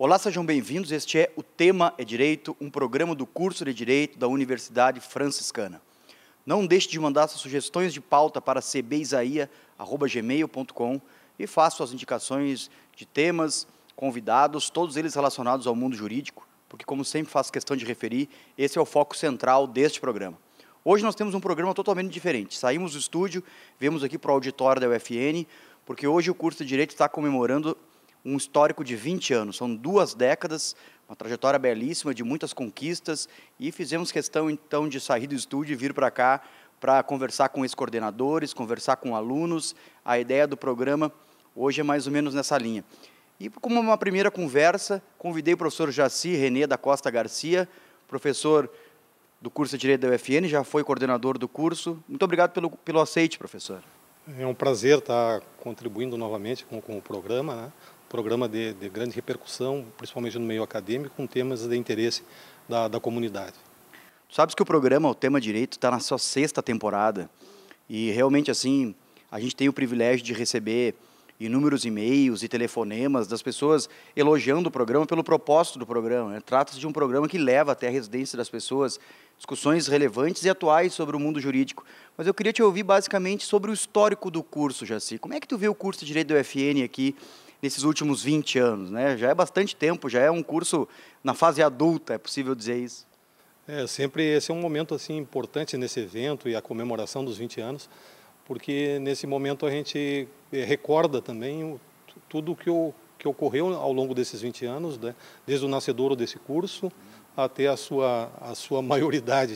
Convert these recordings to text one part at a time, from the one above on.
Olá, sejam bem-vindos. Este é o Tema é Direito, um programa do curso de Direito da Universidade Franciscana. Não deixe de mandar suas sugestões de pauta para cbisaia.gmail.com e faça suas indicações de temas, convidados, todos eles relacionados ao mundo jurídico, porque, como sempre faço questão de referir, esse é o foco central deste programa. Hoje nós temos um programa totalmente diferente. Saímos do estúdio, viemos aqui para o auditório da UFN, porque hoje o curso de Direito está comemorando um histórico de 20 anos. São duas décadas, uma trajetória belíssima, de muitas conquistas, e fizemos questão, então, de sair do estúdio e vir para cá para conversar com ex-coordenadores, conversar com alunos. A ideia do programa hoje é mais ou menos nessa linha. E como uma primeira conversa, convidei o professor Jaci René da Costa Garcia, professor do curso de Direito da UFN, já foi coordenador do curso. Muito obrigado pelo, pelo aceite, professor. É um prazer estar contribuindo novamente com, com o programa. Né? programa de, de grande repercussão, principalmente no meio acadêmico, com temas de interesse da, da comunidade. Tu sabes que o programa, o tema direito, está na sua sexta temporada e realmente assim a gente tem o privilégio de receber inúmeros e-mails e telefonemas das pessoas elogiando o programa pelo propósito do programa. Né? Trata-se de um programa que leva até a residência das pessoas discussões relevantes e atuais sobre o mundo jurídico. Mas eu queria te ouvir basicamente sobre o histórico do curso, Jaci. Como é que tu vê o curso de Direito do UFN aqui nesses últimos 20 anos, né? Já é bastante tempo, já é um curso na fase adulta, é possível dizer isso. É, sempre esse é um momento assim importante nesse evento e a comemoração dos 20 anos, porque nesse momento a gente eh, recorda também o, tudo que o que ocorreu ao longo desses 20 anos, né? desde o nascedor desse curso até a sua a sua maioridade,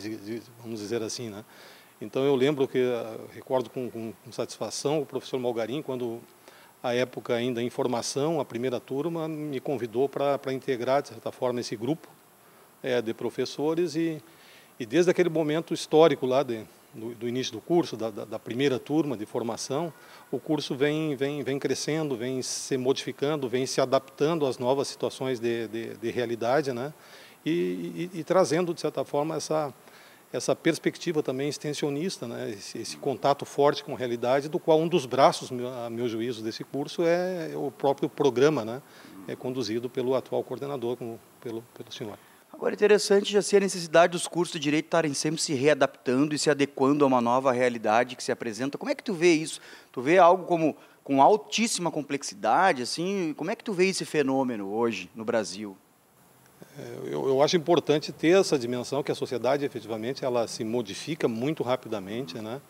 vamos dizer assim, né? Então eu lembro que ah, recordo com, com, com satisfação o professor Malgarim quando à época ainda em formação, a primeira turma me convidou para, para integrar, de certa forma, esse grupo é, de professores e, e desde aquele momento histórico lá de, do, do, início do curso, da, da, da, primeira turma de formação, o curso vem, vem, vem crescendo, vem se modificando, vem se adaptando às novas situações de, de, de realidade, né? E, e, e trazendo, de certa forma, essa, essa perspectiva também extensionista, né? esse, esse, contato forte com a realidade, do qual um dos braços, a meu juízo, desse curso é, é o próprio programa, né? é conduzido pelo atual coordenador, como, pelo, pelo senhor. Agora, interessante já ser a necessidade dos cursos de direito estarem sempre se readaptando e se adequando a uma nova realidade que se apresenta. Como é que tu vê isso? Tu vê algo como com altíssima complexidade, assim? Como é que tu vê esse fenômeno hoje no Brasil? É, eu, eu, acho importante ter essa dimensão que a sociedade efetivamente ela se modifica muito rapidamente, né?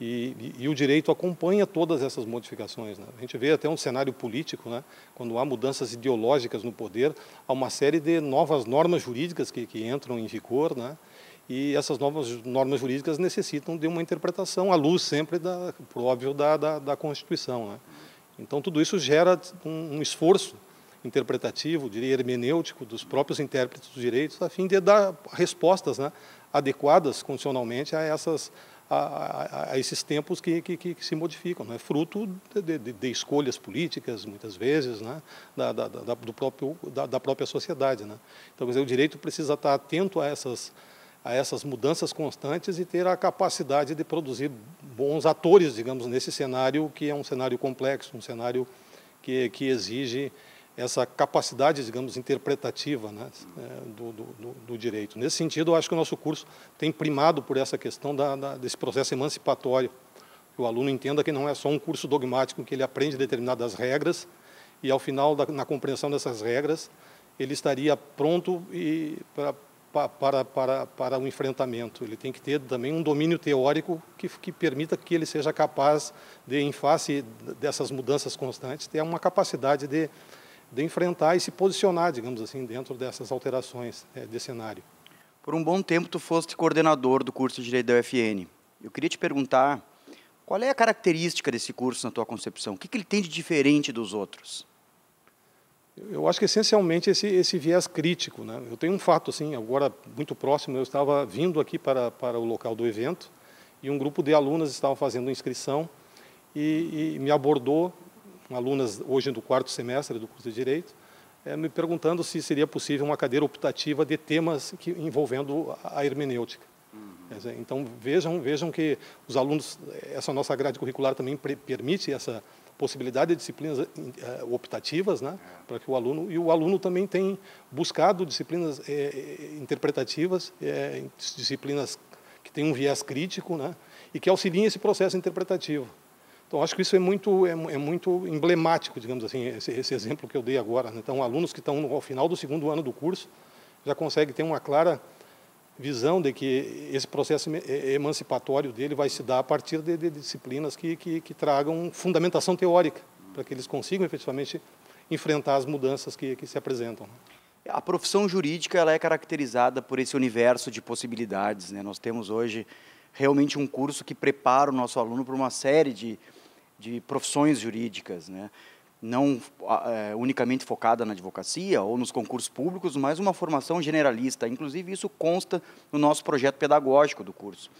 E, e, e o direito acompanha todas essas modificações. Né? A gente vê até um cenário político, né? quando há mudanças ideológicas no poder, há uma série de novas normas jurídicas que, que entram em vigor, né? e essas novas normas jurídicas necessitam de uma interpretação à luz sempre, da, por óbvio, da, da, da Constituição. Né? Então, tudo isso gera um, um esforço interpretativo, diria hermenêutico, dos próprios intérpretes dos direitos, a fim de dar respostas né, adequadas condicionalmente a, essas, a, a, a esses tempos que, que, que, se modificam. Né, fruto de, de, de escolhas políticas, muitas vezes, né, da, da, da, do próprio, da, da própria sociedade. Né. Então, quer dizer, o direito precisa estar atento a essas a essas mudanças constantes e ter a capacidade de produzir bons atores, digamos, nesse cenário que é um cenário complexo, um cenário que, que exige essa capacidade, digamos, interpretativa né, é, do, do, do, direito. Nesse sentido, eu acho que o nosso curso tem primado por essa questão da, da, desse processo emancipatório, que o aluno entenda que não é só um curso dogmático, que ele aprende determinadas regras e, ao final, da, na compreensão dessas regras, ele estaria pronto e para para, para, para o enfrentamento. Ele tem que ter também um domínio teórico que, que permita que ele seja capaz de, em face dessas mudanças constantes, ter uma capacidade de, de enfrentar e se posicionar, digamos assim, dentro dessas alterações é, de cenário. Por um bom tempo, tu foste coordenador do curso de Direito da UFN. Eu queria te perguntar qual é a característica desse curso na tua concepção? O que, que ele tem de diferente dos outros? Eu acho que essencialmente esse, esse viés crítico. Né? Eu tenho um fato, assim, agora muito próximo, eu estava vindo aqui para, para o local do evento e um grupo de alunas estava fazendo inscrição e, e me abordou alunas hoje do quarto semestre do curso de Direito, é, me perguntando se seria possível uma cadeira optativa de temas que, envolvendo a hermenêutica. Uhum. então vejam, vejam que os alunos, essa nossa grade curricular também permite essa possibilidade de disciplinas uh, optativas, né, é. para que o aluno e o aluno também tem buscado disciplinas é, interpretativas, disciplinas que têm um viés crítico, né, e que auxiliem esse processo interpretativo. Então, acho que isso é muito, é, é muito emblemático, digamos assim, esse, esse, exemplo que eu dei agora. Né? Então, alunos que estão ao final do segundo ano do curso já conseguem ter uma clara visão de que esse processo é, é emancipatório dele vai se dar a partir de, de disciplinas que, que, que, tragam fundamentação teórica, para que eles consigam efetivamente enfrentar as mudanças que, que se apresentam. Né? A profissão jurídica ela é caracterizada por esse universo de possibilidades. Né? Nós temos hoje realmente um curso que prepara o nosso aluno para uma série de de profissões jurídicas, né? não é, unicamente focada na advocacia ou nos concursos públicos, mas uma formação generalista. Inclusive, isso consta no nosso projeto pedagógico do curso.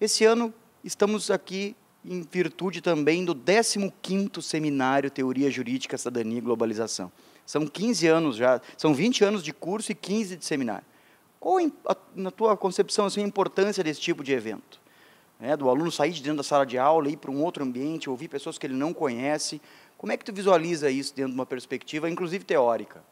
Esse ano, estamos aqui em virtude também do 15º Seminário Teoria Jurídica, Cidadania e Globalização. São 15 anos já, são 20 anos de curso e 15 de seminário. Qual, na tua concepção, assim, a importância desse tipo de evento? né, do aluno sair de dentro da sala de aula, ir para um outro ambiente, ouvir pessoas que ele não conhece. Como é que tu visualiza isso dentro de uma perspectiva, inclusive teórica?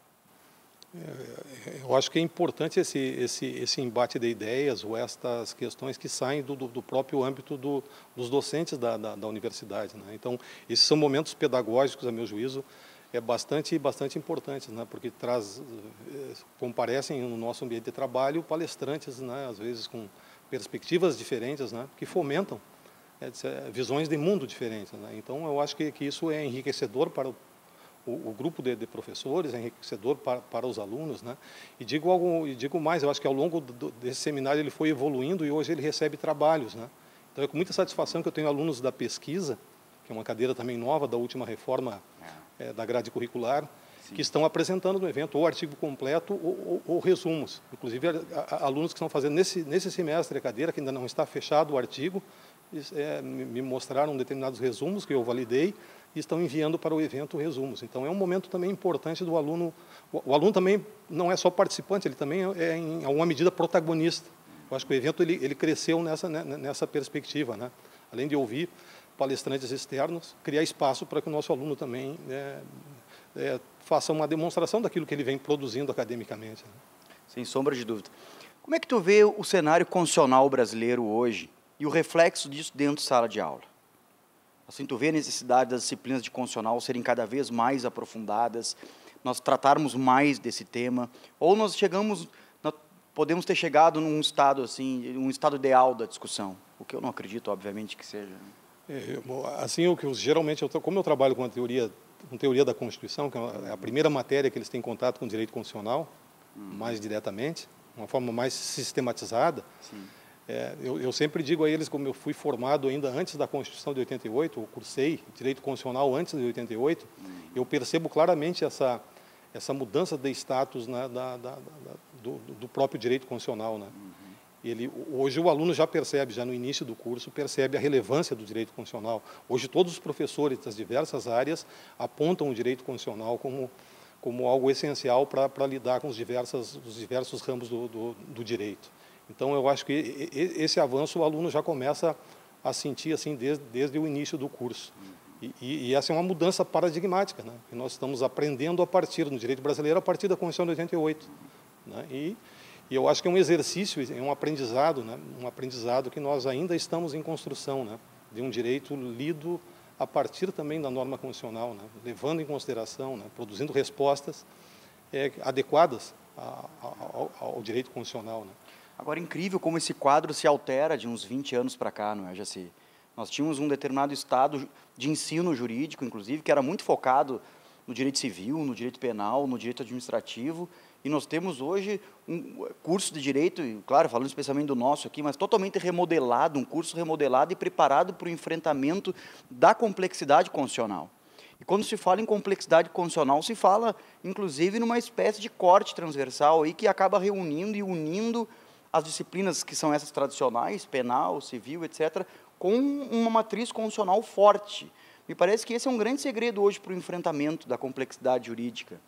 É, eu acho que é importante esse, esse, esse embate de ideias ou estas questões que saem do, do próprio âmbito do, dos docentes da, da, da universidade. Né? Então, esses são momentos pedagógicos, a meu juízo, é bastante bastante importantes, né? Porque traz eh, comparecem no nosso ambiente de trabalho palestrantes, né? Às vezes com perspectivas diferentes, né, que fomentam é, visões de mundo diferentes. Né? Então, eu acho que, que isso é enriquecedor para o, o, o grupo de, de, professores, é enriquecedor para, para os alunos. Né? E, digo algo, e digo mais, eu acho que ao longo do, desse seminário ele foi evoluindo e hoje ele recebe trabalhos. Né? Então, é com muita satisfação que eu tenho alunos da pesquisa, que é uma cadeira também nova da última reforma é, é da grade curricular, Sim. que estão apresentando no evento ou artigo completo ou, ou, ou resumos. Inclusive, a, a, alunos que estão fazendo nesse, nesse semestre a cadeira, que ainda não está fechado o artigo, é, me mostraram determinados resumos que eu validei e estão enviando para o evento resumos. Então, é um momento também importante do aluno. O, o aluno também não é só participante, ele também é, é em alguma medida, protagonista. Eu acho que o evento ele, ele cresceu nessa, né, né, nessa perspectiva. Né? Além de ouvir palestrantes externos, criar espaço para que o nosso aluno também né, é, faça uma demonstração daquilo que ele vem produzindo academicamente. Né? Sem sombra de dúvida. Como é que tu vê o cenário constitucional brasileiro hoje e o reflexo disso dentro de sala de aula? Assim, tu vê a necessidade das disciplinas de constitucional serem cada vez mais aprofundadas, nós tratarmos mais desse tema, ou nós chegamos, nós podemos ter chegado num estado assim, um estado ideal da discussão, o que eu não acredito, obviamente, que seja. Né? É, assim, o que eu, geralmente, eu, como eu trabalho com a teoria com teoria da Constituição, que é, é a primeira matéria que eles têm contato com o direito constitucional, hum. mais diretamente, uma forma mais sistematizada. É, eu, eu, sempre digo a eles, como eu fui formado ainda antes da Constituição de 88, ou cursei direito constitucional antes de 88, hum. eu percebo claramente essa, essa mudança de status né, da, da, da, do, do, próprio direito constitucional. Né? Uhum ele, hoje o aluno já percebe, já no início do curso, percebe a relevância do direito constitucional. Hoje todos os professores das diversas áreas apontam o direito constitucional como, como algo essencial para lidar com os, diversos os diversos ramos do, do, do, direito. Então eu acho que esse avanço o aluno já começa a sentir assim desde, desde o início do curso. E, e, e essa é uma mudança paradigmática, né? nós estamos aprendendo a partir, no direito brasileiro, a partir da Constituição de 88. Né? E e eu acho que é um exercício, é um aprendizado, né? um aprendizado que nós ainda estamos em construção, né? de um direito lido a partir também da norma constitucional, né? levando em consideração, né? produzindo respostas é, adequadas a, ao, ao, direito constitucional. Né? Agora, é incrível como esse quadro se altera de uns 20 anos para cá, não é, Jaci? Nós tínhamos um determinado estado de ensino jurídico, inclusive, que era muito focado no direito civil, no direito penal, no direito administrativo, e nós temos hoje um curso de direito, claro, falando especialmente do nosso aqui, mas totalmente remodelado, um curso remodelado e preparado para o enfrentamento da complexidade constitucional. E quando se fala em complexidade constitucional, se fala, inclusive, numa espécie de corte transversal aí que acaba reunindo e unindo as disciplinas que são essas tradicionais, penal, civil, etc., com uma matriz constitucional forte. Me parece que esse é um grande segredo hoje para o enfrentamento da complexidade jurídica.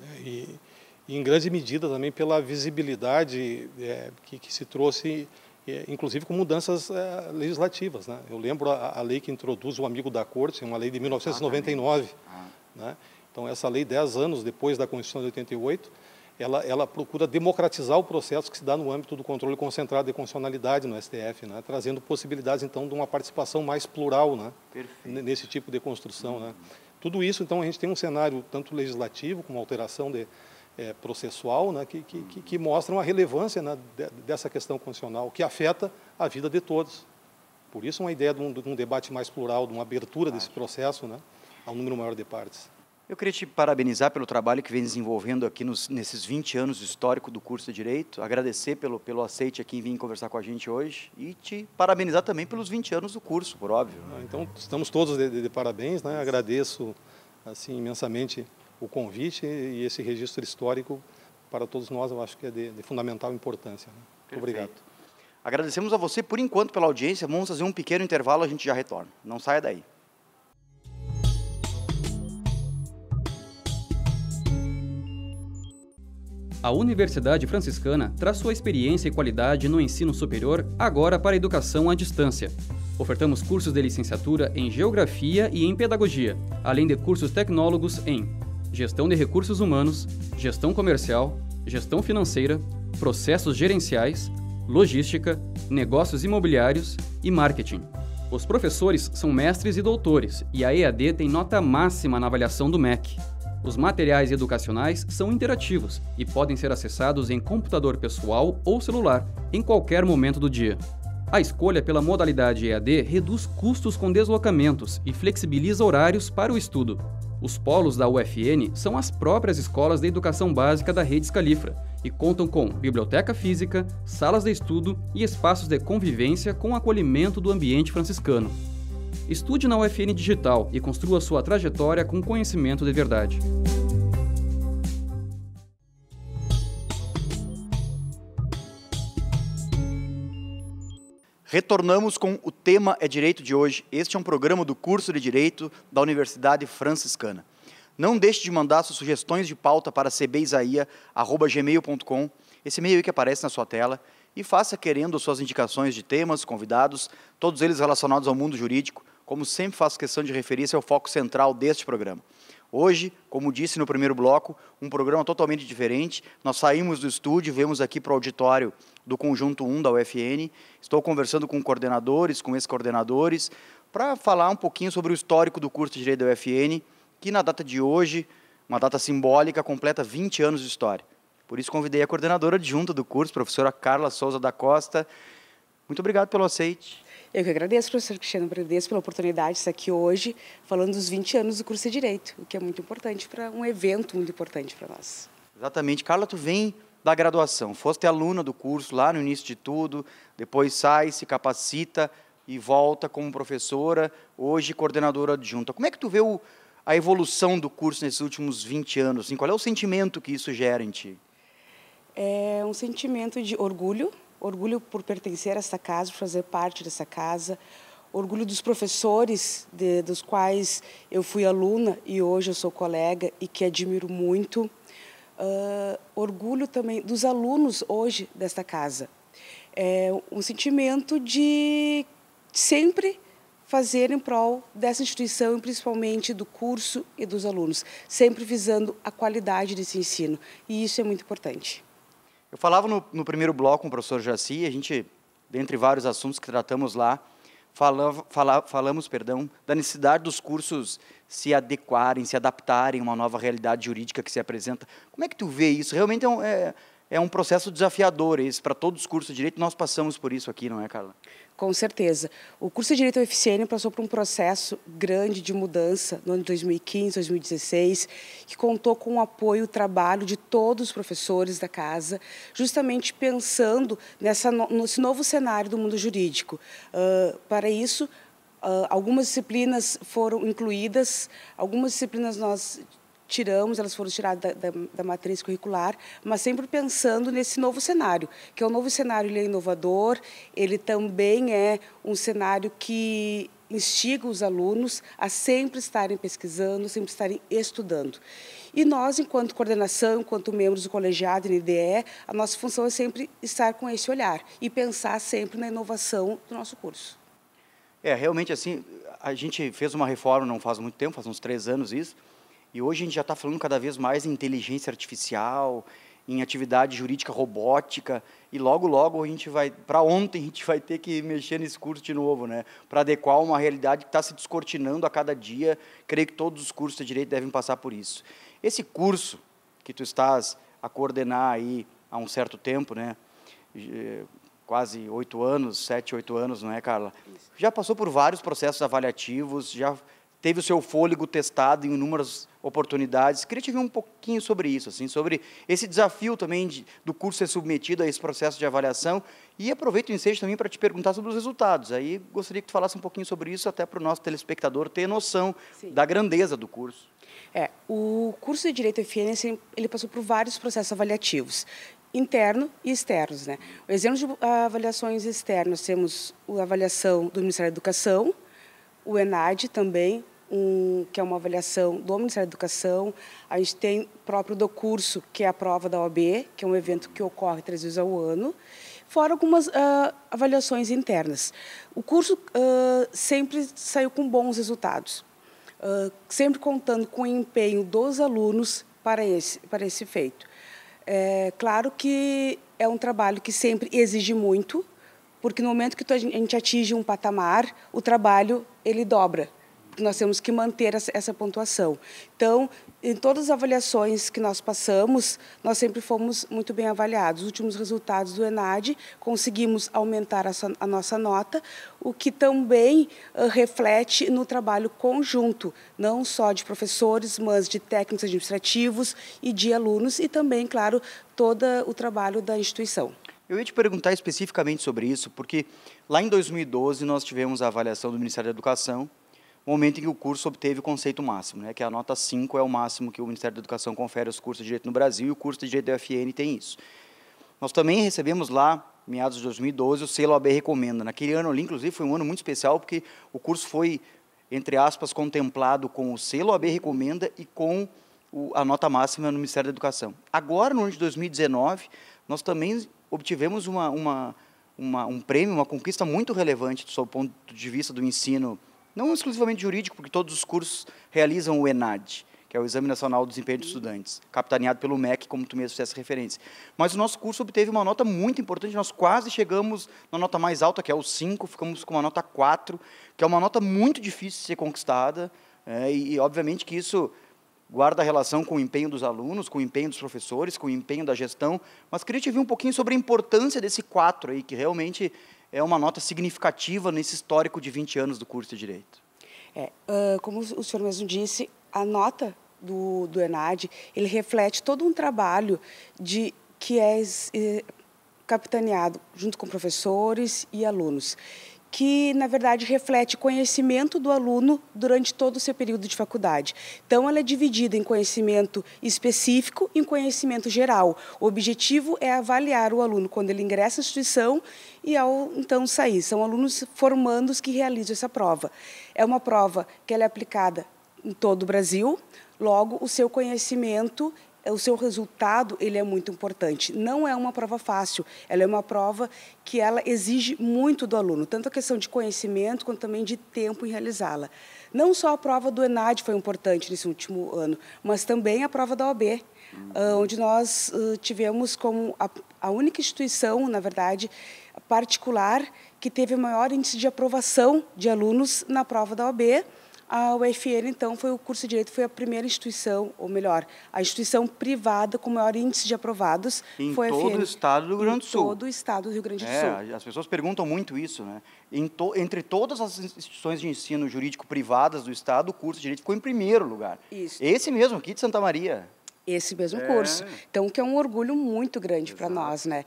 É, e e em grande medida também pela visibilidade é, que, que, se trouxe, é, inclusive com mudanças é, legislativas. Né? Eu lembro a, a, lei que introduz o amigo da corte, uma lei de 1999. Ah, né? Então, essa lei, dez anos depois da Constituição de 88, ela, ela procura democratizar o processo que se dá no âmbito do controle concentrado de constitucionalidade no STF, né? trazendo possibilidades, então, de uma participação mais plural né? nesse tipo de construção. Né? Uhum. Né? Tudo isso, então, a gente tem um cenário tanto legislativo, como alteração de, é, processual né, que, que, que, mostram a relevância né, dessa questão constitucional, que afeta a vida de todos. Por isso, uma ideia de um, de um debate mais plural, de uma abertura desse processo né, a um número maior de partes. Eu queria te parabenizar pelo trabalho que vem desenvolvendo aqui nos, nesses 20 anos histórico do curso de Direito, agradecer pelo, pelo aceite aqui em vir conversar com a gente hoje e te parabenizar também pelos 20 anos do curso, por óbvio. Né? Então, estamos todos de, de, de parabéns, né? agradeço assim, imensamente o convite e esse registro histórico para todos nós, eu acho que é de, de fundamental importância. Né? Obrigado. Agradecemos a você por enquanto pela audiência. Vamos fazer um pequeno intervalo, a gente já retorna. Não saia daí. A Universidade Franciscana traz sua experiência e qualidade no ensino superior agora para a educação à distância. Ofertamos cursos de licenciatura em Geografia e em Pedagogia, além de cursos tecnólogos em gestão de recursos humanos, gestão comercial, gestão financeira, processos gerenciais, logística, negócios imobiliários e marketing. Os professores são mestres e doutores, e a EAD tem nota máxima na avaliação do MEC. Os materiais educacionais são interativos e podem ser acessados em computador pessoal ou celular, em qualquer momento do dia. A escolha pela modalidade EAD reduz custos com deslocamentos e flexibiliza horários para o estudo. Os polos da UFN são as próprias escolas de educação básica da rede Scalifra e contam com biblioteca física, salas de estudo e espaços de convivência com acolhimento do ambiente franciscano. Estude na UFN Digital e construa sua trajetória com conhecimento de verdade. Retornamos com o tema É Direito de hoje. Este é um programa do curso de Direito da Universidade Franciscana. Não deixe de mandar suas sugestões de pauta para cbisaia.gmail.com, esse e-mail que aparece na sua tela, e faça querendo suas indicações de temas, convidados, todos eles relacionados ao mundo jurídico. Como sempre faço questão de referir, esse é o foco central deste programa. Hoje, como disse no primeiro bloco, um programa totalmente diferente. Nós saímos do estúdio, viemos aqui para o auditório do Conjunto 1 da UFN. Estou conversando com coordenadores, com ex-coordenadores, para falar um pouquinho sobre o histórico do curso de Direito da UFN, que na data de hoje, uma data simbólica, completa 20 anos de história. Por isso, convidei a coordenadora adjunta do curso, professora Carla Souza da Costa. Muito obrigado pelo aceite. Eu que agradeço, professor Cristiano, agradeço pela oportunidade de estar aqui hoje falando dos 20 anos do curso de Direito, o que é muito importante para um evento muito importante para nós. Exatamente. Carla, tu vem da graduação, foste aluna do curso lá no início de tudo, depois sai, se capacita e volta como professora, hoje coordenadora adjunta. Como é que tu vê o, a evolução do curso nesses últimos 20 anos? Assim, qual é o sentimento que isso gera em ti? É um sentimento de orgulho, orgulho por pertencer a essa casa, por fazer parte dessa casa, orgulho dos professores de, dos quais eu fui aluna e hoje eu sou colega e que admiro muito, uh, orgulho também dos alunos hoje desta casa. É um sentimento de sempre fazer em prol dessa instituição e principalmente do curso e dos alunos, sempre visando a qualidade desse ensino. E isso é muito importante. Eu falava no, no primeiro bloco com o professor Jaci, a gente, dentre vários assuntos que tratamos lá, fala, falamos perdão, da necessidade dos cursos se adequarem, se adaptarem a uma nova realidade jurídica que se apresenta. Como é que tu vê isso? Realmente é, um, é é um processo desafiador esse, para todos os cursos de Direito, nós passamos por isso aqui, não é, Carla? Com certeza. O curso de Direito UFCN passou por um processo grande de mudança no ano de 2015, 2016, que contou com o apoio e o trabalho de todos os professores da casa, justamente pensando nessa, nesse novo cenário do mundo jurídico. Uh, para isso, Uh, algumas disciplinas foram incluídas, algumas disciplinas nós tiramos, elas foram tiradas da, da, da, matriz curricular, mas sempre pensando nesse novo cenário, que é um novo cenário, ele é inovador, ele também é um cenário que instiga os alunos a sempre estarem pesquisando, sempre estarem estudando. E nós, enquanto coordenação, enquanto membros do colegiado NDE, a nossa função é sempre estar com esse olhar e pensar sempre na inovação do nosso curso. É, realmente assim, a gente fez uma reforma não faz muito tempo, faz uns três anos isso, e hoje a gente já está falando cada vez mais em inteligência artificial, em atividade jurídica robótica, e logo, logo a gente vai, para ontem, a gente vai ter que mexer nesse curso de novo, né? para adequar uma realidade que está se descortinando a cada dia. Creio que todos os cursos de direito devem passar por isso. Esse curso que tu estás a coordenar aí há um certo tempo, né? quase oito anos, sete, oito anos, não é, Carla? Já passou por vários processos avaliativos, já teve o seu fôlego testado em inúmeras oportunidades. Queria te ver um pouquinho sobre isso, assim, sobre esse desafio também de, do curso ser submetido a esse processo de avaliação. E aproveito o ensejo também para te perguntar sobre os resultados. Aí gostaria que tu falasse um pouquinho sobre isso, até para o nosso telespectador ter noção Sim. da grandeza do curso. É, o curso de Direito FN, ele passou por vários processos avaliativos interno e externos, né? exemplo de ah, avaliações externas temos a avaliação do Ministério da Educação, o ENAD também, um, que é uma avaliação do Ministério da Educação. A gente tem o próprio do curso, que é a prova da OAB, que é um evento que ocorre três vezes ao ano, fora algumas uh, avaliações internas. O curso uh, sempre saiu com bons resultados, uh, sempre contando com o empenho dos alunos para esse, para esse feito. É claro que é um trabalho que sempre exige muito, porque no momento que a gente atinge um patamar, o trabalho ele dobra nós temos que manter essa, essa pontuação. Então, em todas as avaliações que nós passamos, nós sempre fomos muito bem avaliados. Os últimos resultados do ENAD, conseguimos aumentar a, a nossa nota, o que também uh, reflete no trabalho conjunto, não só de professores, mas de técnicos administrativos e de alunos e também, claro, todo o trabalho da instituição. Eu ia te perguntar especificamente sobre isso, porque lá em 2012 nós tivemos a avaliação do Ministério da Educação, o momento em que o curso obteve o conceito máximo, né, que a nota 5 é o máximo que o Ministério da Educação confere aos cursos de Direito no Brasil, e o curso de Direito da UFN tem isso. Nós também recebemos lá, meados de 2012, o selo AB Recomenda. Naquele ano ali, inclusive, foi um ano muito especial, porque o curso foi, entre aspas, contemplado com o selo AB Recomenda e com o, a nota máxima no Ministério da Educação. Agora, no ano de 2019, nós também obtivemos uma, uma, uma, um prêmio, uma conquista muito relevante, do ponto de vista do ensino não exclusivamente jurídico, porque todos os cursos realizam o ENAD, que é o Exame Nacional do Desempenho dos uhum. Estudantes, capitaneado pelo MEC, como tu mesmo fizesse referência. Mas o nosso curso obteve uma nota muito importante, nós quase chegamos na nota mais alta, que é o 5, ficamos com uma nota 4, que é uma nota muito difícil de ser conquistada, é, e, e obviamente que isso guarda relação com o empenho dos alunos, com o empenho dos professores, com o empenho da gestão, mas queria te ver um pouquinho sobre a importância desse 4 aí, que realmente é uma nota significativa nesse histórico de 20 anos do curso de Direito. É, uh, como o senhor mesmo disse, a nota do, do ENAD, ele reflete todo um trabalho de que é eh, capitaneado junto com professores e alunos que, na verdade, reflete conhecimento do aluno durante todo o seu período de faculdade. Então, ela é dividida em conhecimento específico e em conhecimento geral. O objetivo é avaliar o aluno quando ele ingressa à instituição e ao então sair. São alunos formandos que realizam essa prova. É uma prova que é aplicada em todo o Brasil, logo o seu conhecimento é, o seu resultado ele é muito importante. Não é uma prova fácil, ela é uma prova que ela exige muito do aluno, tanto a questão de conhecimento quanto também de tempo em realizá-la. Não só a prova do ENAD foi importante nesse último ano, mas também a prova da OAB, Uhum. Ah, onde nós ah, tivemos como a, a, única instituição, na verdade, particular que teve o maior índice de aprovação de alunos na prova da OAB, a UFL, então, foi o curso de Direito, foi a primeira instituição, ou melhor, a instituição privada com maior índice de aprovados. Em foi todo o estado do Rio Grande do Sul. Em todo o estado do Rio Grande do é, Sul. As pessoas perguntam muito isso, né? To, entre todas as instituições de ensino jurídico privadas do estado, o curso de Direito ficou em primeiro lugar. Isso. Esse mesmo, aqui de Santa Maria esse mesmo é. curso. Então, que é um orgulho muito grande para nós, né?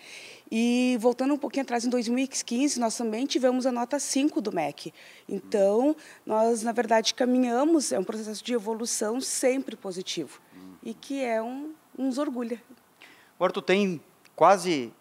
E voltando um pouquinho atrás, em 2015, nós também tivemos a nota 5 do MEC. Então, hum. nós, na verdade, caminhamos, é um processo de evolução sempre positivo. Hum. E que é um, uns orgulha. Agora, tu tem quase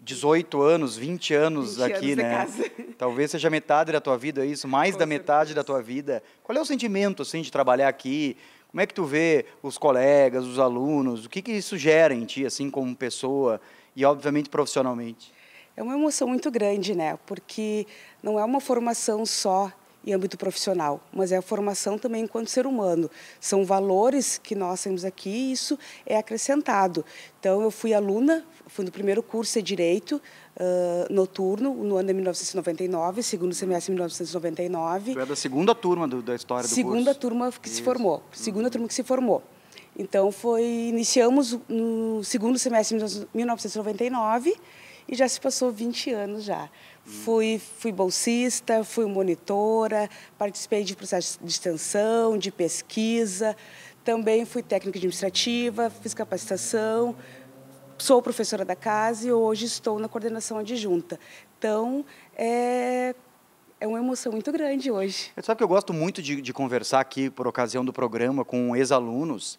18 anos, 20 anos 20 aqui, anos né? Casa. Talvez seja metade da tua vida é isso, mais Com da certeza. metade da tua vida. Qual é o sentimento, assim, de trabalhar aqui? Como é que tu vê os colegas, os alunos? O que, que isso gera em ti, assim, como pessoa e, obviamente, profissionalmente? É uma emoção muito grande, né? Porque não é uma formação só em âmbito profissional, mas é a formação também enquanto ser humano. São valores que nós temos aqui e isso é acrescentado. Então, eu fui aluna, fui no primeiro curso de é Direito uh, noturno, no ano de 1999, segundo semestre de 1999. Tu é da segunda turma do, da história do segunda curso. Turma que se formou, uhum. segunda uhum. turma que se formou. Então, foi iniciamos no segundo semestre de 1999 e já se passou 20 anos já. Fui, fui bolsista, fui monitora, participei de processos de extensão, de pesquisa, também fui técnica administrativa, fiz capacitação, sou professora da casa e hoje estou na coordenação adjunta. Então, é, é uma emoção muito grande hoje. Você é, sabe que eu gosto muito de, de conversar aqui, por ocasião do programa, com ex-alunos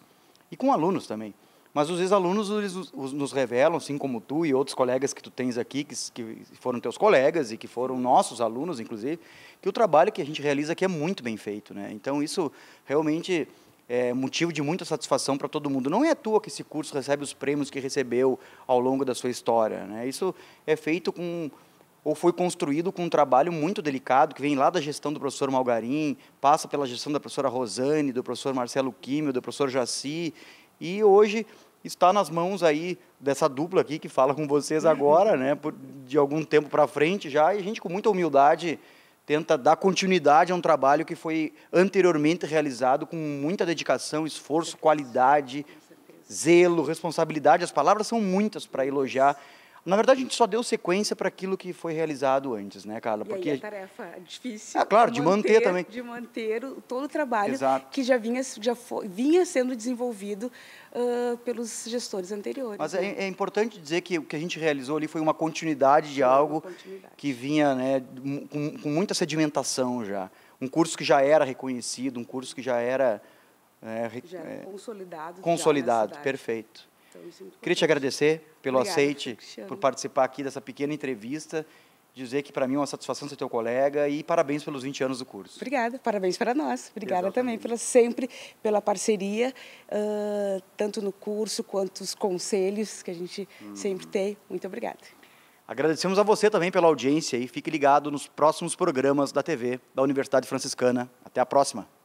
e com alunos também. Mas os ex-alunos nos revelam, assim como tu e outros colegas que tu tens aqui, que, que foram teus colegas e que foram nossos alunos, inclusive, que o trabalho que a gente realiza aqui é muito bem feito. Né? Então, isso realmente é motivo de muita satisfação para todo mundo. Não é à toa que esse curso recebe os prêmios que recebeu ao longo da sua história. Né? Isso é feito com ou foi construído com um trabalho muito delicado, que vem lá da gestão do professor Malgarim, passa pela gestão da professora Rosane, do professor Marcelo Químio, do professor Jaci, e hoje está nas mãos aí dessa dupla aqui que fala com vocês agora, né, por, de algum tempo para frente já, e a gente com muita humildade tenta dar continuidade a um trabalho que foi anteriormente realizado com muita dedicação, esforço, qualidade, zelo, responsabilidade. As palavras são muitas para elogiar na verdade, a gente só deu sequência para aquilo que foi realizado antes, né, Carla? Porque e aí a tarefa é difícil. Ah, claro, de manter, manter, também. De manter o, todo o trabalho Exato. que já vinha, já foi, vinha sendo desenvolvido uh, pelos gestores anteriores. Mas é, né? é, é, importante dizer que o que a gente realizou ali foi uma continuidade de algo continuidade. que vinha né, com, com, muita sedimentação já. Um curso que já era reconhecido, um curso que já era. É, já é, consolidado. Consolidado, já perfeito. Então, Queria te agradecer pelo Obrigada, aceite, Cristiano. por participar aqui dessa pequena entrevista, dizer que para mim é uma satisfação ser teu colega e parabéns pelos 20 anos do curso. Obrigada, parabéns para nós. Obrigada Exatamente. também pela sempre pela parceria, uh, tanto no curso quanto os conselhos que a gente uhum. sempre tem. Muito obrigada. Agradecemos a você também pela audiência e fique ligado nos próximos programas da TV da Universidade Franciscana. Até a próxima.